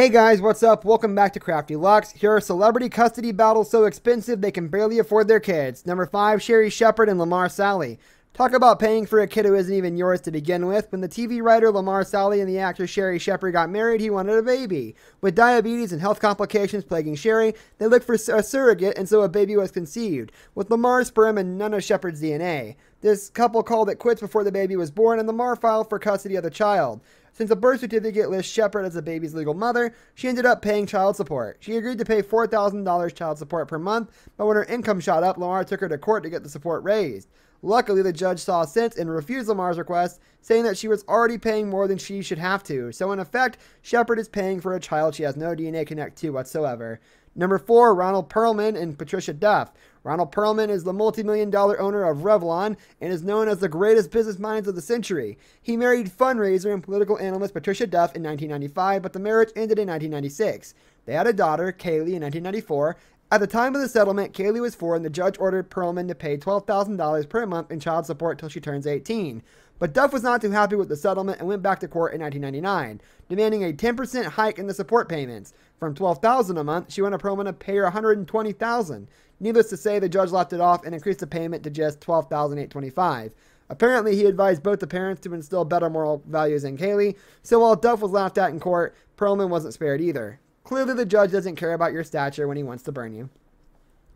Hey guys, what's up? Welcome back to Crafty Lux. Here are celebrity custody battles so expensive they can barely afford their kids. Number 5, Sherry Shepard and Lamar Sally. Talk about paying for a kid who isn't even yours to begin with. When the TV writer Lamar Sally and the actor Sherry Shepard got married, he wanted a baby. With diabetes and health complications plaguing Sherry, they looked for a surrogate, and so a baby was conceived, with Lamar's sperm and none of Shepard's DNA. This couple called it quits before the baby was born, and Lamar filed for custody of the child. Since the birth certificate lists Shepard as the baby's legal mother, she ended up paying child support. She agreed to pay $4,000 child support per month, but when her income shot up, Lamar took her to court to get the support raised. Luckily, the judge saw sense and refused Lamar's request, saying that she was already paying more than she should have to. So, in effect, Shepard is paying for a child she has no DNA connect to whatsoever. Number four, Ronald Perlman and Patricia Duff. Ronald Perlman is the multi-million dollar owner of Revlon and is known as the greatest business minds of the century. He married fundraiser and political analyst Patricia Duff in 1995, but the marriage ended in 1996. They had a daughter, Kaylee, in 1994. At the time of the settlement, Kaylee was four, and the judge ordered Perlman to pay $12,000 per month in child support till she turns 18. But Duff was not too happy with the settlement and went back to court in 1999, demanding a 10% hike in the support payments from 12000 a month, she went up a to pay her 120000 Needless to say, the judge laughed it off and increased the payment to just 12825 Apparently, he advised both the parents to instill better moral values in Kaylee, so while Duff was laughed at in court, Perlman wasn't spared either. Clearly, the judge doesn't care about your stature when he wants to burn you.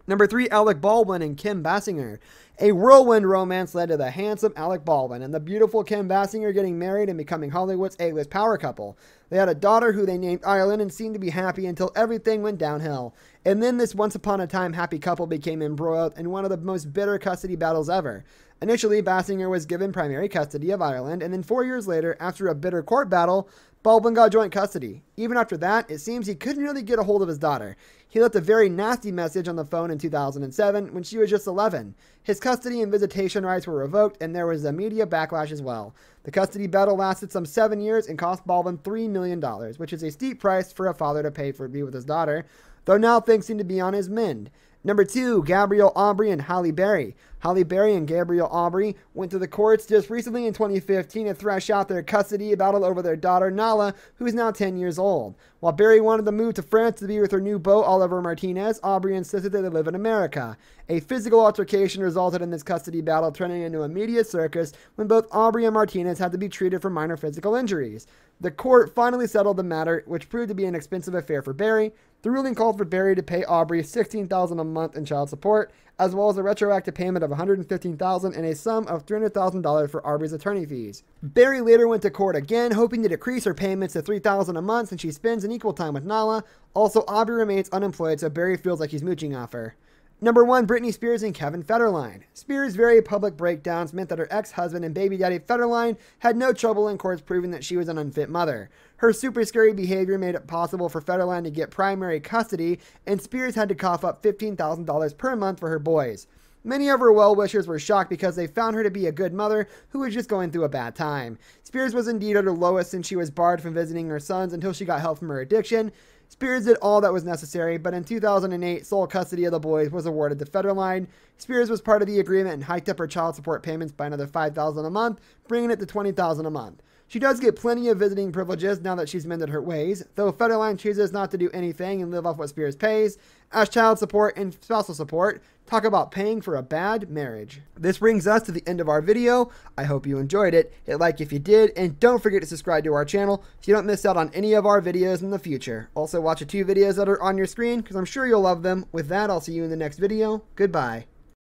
Number three, Alec Baldwin and Kim Bassinger. A whirlwind romance led to the handsome Alec Baldwin and the beautiful Kim Bassinger getting married and becoming Hollywood's A list power couple. They had a daughter who they named Ireland and seemed to be happy until everything went downhill. And then this once upon a time happy couple became embroiled in one of the most bitter custody battles ever. Initially, Bassinger was given primary custody of Ireland, and then four years later, after a bitter court battle, Baldwin got joint custody. Even after that, it seems he couldn't really get a hold of his daughter. He left a very nasty message on the phone in 2007 when she was just 11. His custody and visitation rights were revoked, and there was a media backlash as well. The custody battle lasted some seven years and cost Baldwin $3 million, which is a steep price for a father to pay for to be with his daughter, though now things seem to be on his mend. Number two, Gabrielle Aubrey and Halle Berry. Halle Berry and Gabrielle Aubrey went to the courts just recently in 2015 to thrash out their custody battle over their daughter Nala, who is now 10 years old. While Berry wanted to move to France to be with her new beau Oliver Martinez, Aubrey insisted that they live in America. A physical altercation resulted in this custody battle turning into a media circus when both Aubrey and Martinez had to be treated for minor physical injuries. The court finally settled the matter, which proved to be an expensive affair for Berry. The ruling called for Barry to pay Aubrey $16,000 a month in child support, as well as a retroactive payment of $115,000 and a sum of $300,000 for Aubrey's attorney fees. Barry later went to court again, hoping to decrease her payments to $3,000 a month since she spends an equal time with Nala. Also, Aubrey remains unemployed, so Barry feels like he's mooching off her. Number one, Britney Spears and Kevin Federline. Spears' very public breakdowns meant that her ex husband and baby daddy Federline had no trouble in courts proving that she was an unfit mother. Her super scary behavior made it possible for Federline to get primary custody, and Spears had to cough up $15,000 per month for her boys. Many of her well wishers were shocked because they found her to be a good mother who was just going through a bad time. Spears was indeed at her lowest since she was barred from visiting her sons until she got help from her addiction. Spears did all that was necessary, but in 2008, sole custody of the boys was awarded to Federline. Spears was part of the agreement and hiked up her child support payments by another 5000 a month, bringing it to 20000 a month. She does get plenty of visiting privileges now that she's mended her ways, though Federline chooses not to do anything and live off what Spears pays, as child support and spousal support. Talk about paying for a bad marriage. This brings us to the end of our video. I hope you enjoyed it. Hit like if you did, and don't forget to subscribe to our channel so you don't miss out on any of our videos in the future. Also watch the two videos that are on your screen because I'm sure you'll love them. With that, I'll see you in the next video. Goodbye.